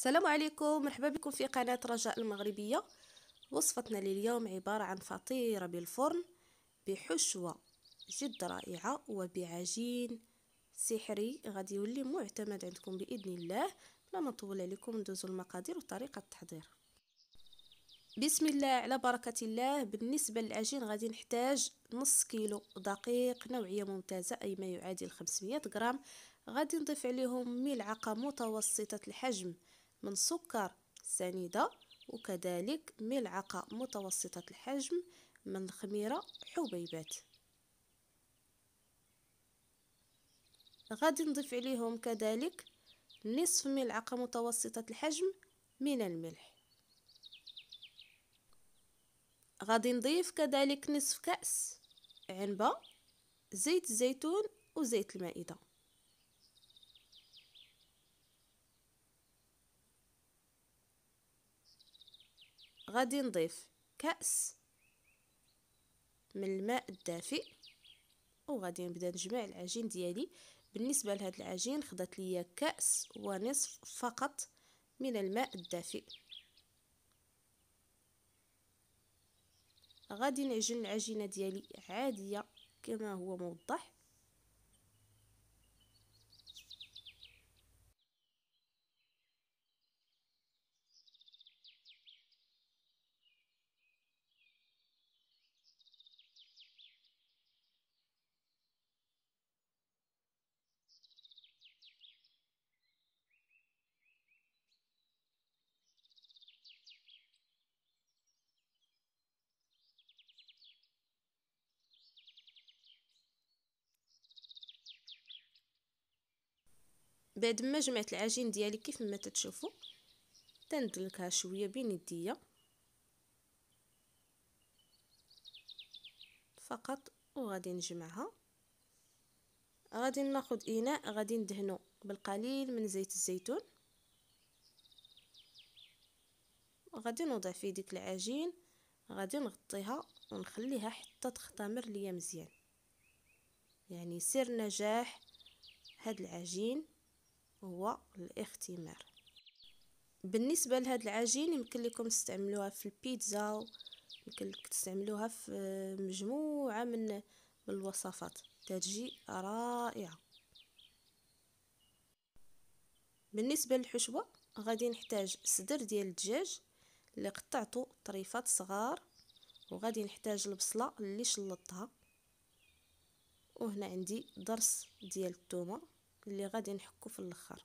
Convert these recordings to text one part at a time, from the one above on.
السلام عليكم مرحبا بكم في قناة رجاء المغربية وصفتنا لليوم عبارة عن فطيرة بالفرن بحشوة جد رائعة وبعجين سحري غادي يولي معتمد عندكم بإذن الله لا نطول عليكم ندوزوا المقادير وطريقة التحضير بسم الله على بركة الله بالنسبة للعجين غادي نحتاج نص كيلو دقيق نوعية ممتازة أي ما يعادل 500 غرام غادي نضيف عليهم ملعقة متوسطة الحجم من سكر سنيدة وكذلك ملعقة متوسطة الحجم من خميرة حبيبات غادي نضيف عليهم كذلك نصف ملعقة متوسطة الحجم من الملح غادي نضيف كذلك نصف كأس عنبة زيت الزيتون وزيت المائدة غادي نضيف كأس من الماء الدافئ وغادي نبدا نجمع العجين ديالي بالنسبة لهاد العجين خدات ليا كأس ونصف فقط من الماء الدافئ غادي نعجن العجينة ديالي عادية كما هو موضح بعد ما جمعت العجين ديالي كيف ما تتشوفوا تندلكها شويه بين يديا فقط وغادي نجمعها غادي ناخذ اناء غادي ندهنو بالقليل من زيت الزيتون وغادي نوضع فيه ديك العجين غادي نغطيها ونخليها حتى تختمر ليا مزيان يعني سر نجاح هاد العجين هو الاختمار بالنسبه لهاد العجين يمكن لكم تستعملوها في البيتزا يمكن لكم تستعملوها في مجموعه من الوصفات تجي رائعه بالنسبه للحشوه غادي نحتاج صدر ديال الدجاج اللي قطعته طريفات صغار وغادي نحتاج البصله اللي شلطتها وهنا عندي ضرس ديال الثومه اللي غادي نحكو في الاخر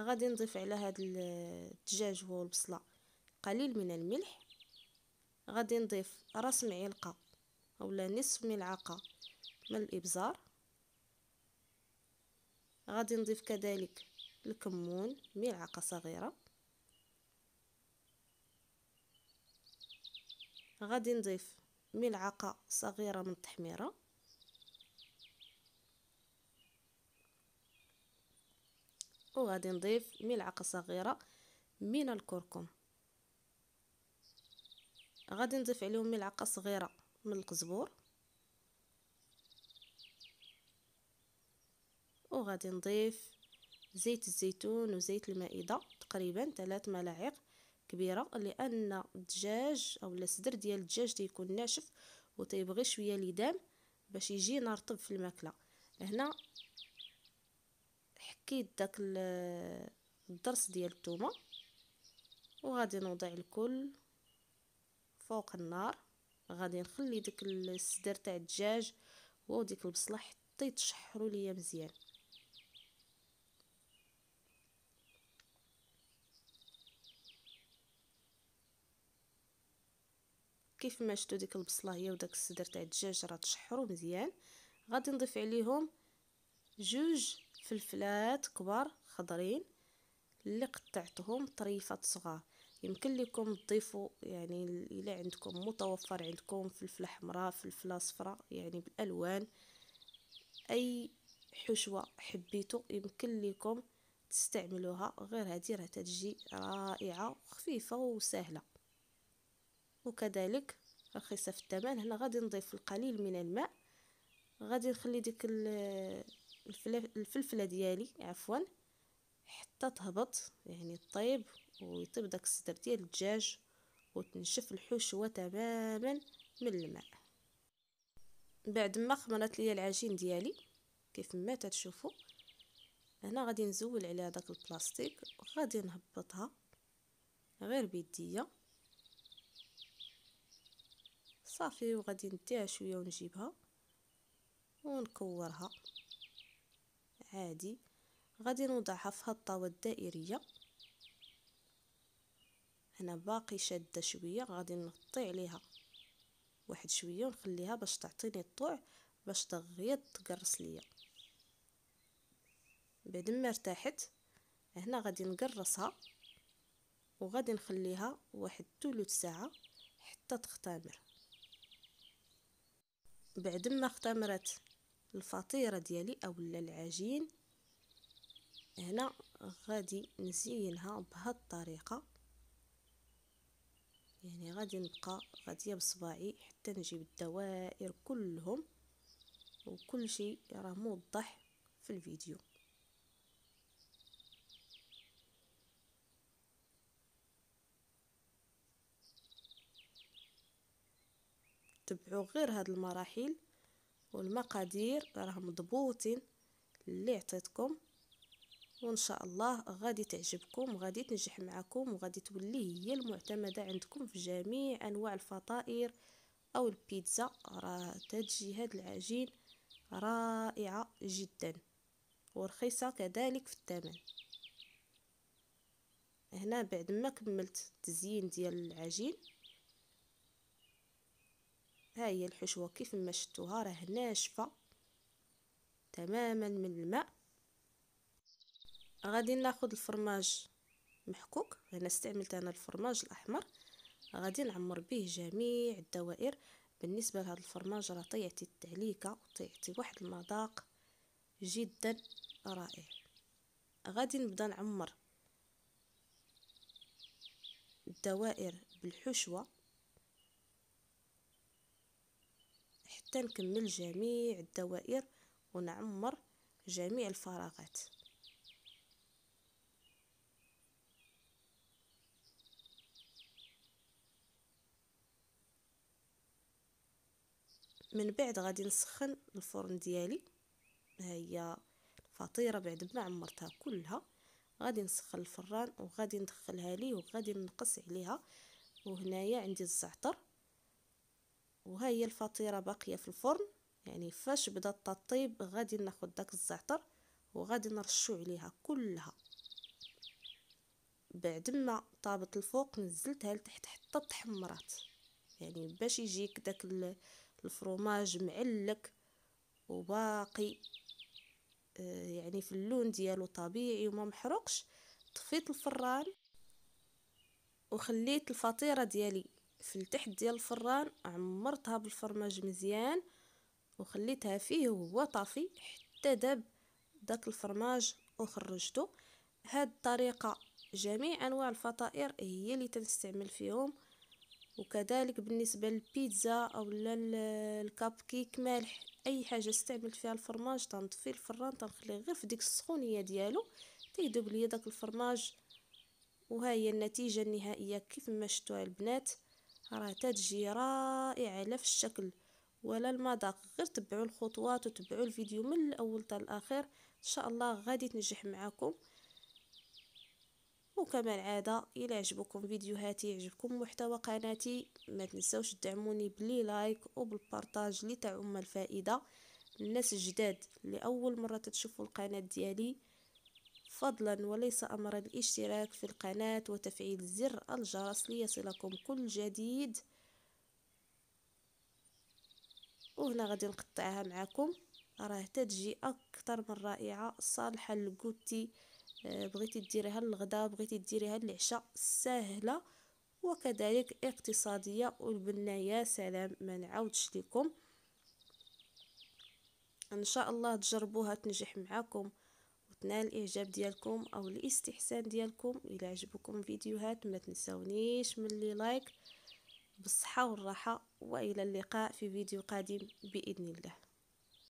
غادي نضيف على هذا الدجاج هو البصله قليل من الملح غادي نضيف راس معلقه اولا نصف ملعقه من الابزار غادي نضيف كذلك الكمون ملعقه صغيره غادي نضيف ملعقة صغيرة من التحميرة وغادي نضيف ملعقة صغيرة من الكركم غادي نضيف عليهم ملعقة صغيرة من القزبور وغادي نضيف زيت الزيتون وزيت المائدة تقريبا ثلاث ملاعق كبيره لان الدجاج او الصدر ديال الدجاج تيكون ناشف وتيبغي شويه ليدام باش يجينا رطب في الماكله هنا حكيت داك الضرس ديال الثومه وغادي نوضع الكل فوق النار غادي نخلي داك الصدر تاع الدجاج وديك البصله حتى يتشحروا ليا مزيان كيف ما شفتوا ديك هي وداك الصدر تاع الدجاج راه تشحروا مزيان غادي نضيف عليهم جوج فلفلات كبار خضرين اللي قطعتهم طريفات صغار يمكن لكم تضيفوا يعني الا عندكم متوفر عندكم فلفله حمراء فلفله صفراء يعني بالالوان اي حشوه حبيتو يمكن لكم تستعملوها غير هذه راه تجي رائعه وخفيفه وسهله وكذلك رخيصة في الثمن هنا غادي نضيف القليل من الماء غادي نخلي ديك الفلفلة ديالي عفوا حتى تهبط يعني طيب ويطيب داك الصدر ديال الدجاج وتنشف الحشوة تماما من الماء بعد ما خمرت ليا العجين ديالي كيف ما تتشوفوا هنا غادي نزول عليها داك البلاستيك وغادي نهبطها غير بيديه صافي وغادي نديها شويه ونجيبها ونكورها عادي غادي نوضعها في الطاوه الدائريه هنا باقي شاده شويه غادي نغطي عليها واحد شويه ونخليها باش تعطيني الطوع باش تغيض تقرص ليا بعد ما ارتاحت هنا غادي نقرصها وغادي نخليها واحد ثلث ساعه حتى تختمر بعد ما اختمرت الفطيره ديالي اولا العجين هنا غادي نزينها بهاد الطريقه يعني غادي نبقى غاديه بصباعي حتى نجيب الدوائر كلهم وكل شيء راه موضح في الفيديو تبعوا غير هاد المراحل والمقادير راه مضبوطين اللي عطيتكم وان شاء الله غادي تعجبكم وغادي تنجح معكم وغادي تولي هي المعتمده عندكم في جميع انواع الفطائر او البيتزا راه تجي هاد العجين رائعه جدا ورخيصه كذلك في الثمن هنا بعد ما كملت التزيين ديال العجين ها هي الحشوة كيف ما شفتوها راه ناشفة تماما من الماء غادي ناخذ الفرماج محكوك هنا استعملت انا الفرماج الاحمر غادي نعمر به جميع الدوائر بالنسبه لهذا الفرماج راه طيعتي التعليكه وطيعتي واحد المذاق جدا رائع غادي نبدا نعمر الدوائر بالحشوه حتى نكمل جميع الدوائر ونعمر جميع الفراغات من بعد غادي نسخن الفرن ديالي هي فطيرة بعد ما عمرتها كلها غادي نسخن الفران وغادي ندخلها ليه وغادي ننقص عليها وهنايا عندي الزعتر وها الفطيره باقيه في الفرن يعني فاش بدات تطيب غادي ناخد داك الزعتر وغادي نرشو عليها كلها بعد ما طابت الفوق نزلتها لتحت حتى تحمرات يعني باش يجيك داك الفروماج معلك وباقي آه، يعني في اللون ديالو طبيعي وما محروقش طفيت الفران وخليت الفطيره ديالي في التحت ديال الفران عمرتها بالفرماج مزيان وخليتها فيه وهو طافي حتى داب داك الفرماج وخرجته هاد الطريقه جميع انواع الفطائر هي اللي تنستعمل فيهم وكذلك بالنسبه للبيتزا او الكاب كيك مالح اي حاجه استعملت فيها الفرماج تنطفي الفران تنخليه غير في ديك السخونيه ديالو تيدوب ليا داك الفرماج وها النتيجه النهائيه كيف ما شتوها البنات راه تتجي رائعه لا في الشكل ولا المذاق غير تبعوا الخطوات وتبعوا الفيديو من الاول حتى الاخير ان شاء الله غادي تنجح معكم وكما العاده الى عجبكم فيديوهاتي يعجبكم محتوى قناتي ما تنساوش تدعموني بلي لايك وبالبارطاج لتعم الفائده الناس الجداد اللي اول مره تشوفوا القناه ديالي فضلا وليس أمر الاشتراك في القناة وتفعيل زر الجرس ليصلكم كل جديد وهنا غادي نقطعها معكم راه تتجي اكثر من رائعه صالحه للكوتي آه، بغيتي ديريها للغدا بغيتي ديريها للعشاء سهله وكذلك اقتصاديه والبنه يا سلام ما نعاودش لكم ان شاء الله تجربوها تنجح معكم تنال الاعجاب ديالكم او الاستحسان ديالكم الى عجبكم الفيديوهات ما تنسونيش من اللي لايك بالصحه والراحه والى اللقاء في فيديو قادم باذن الله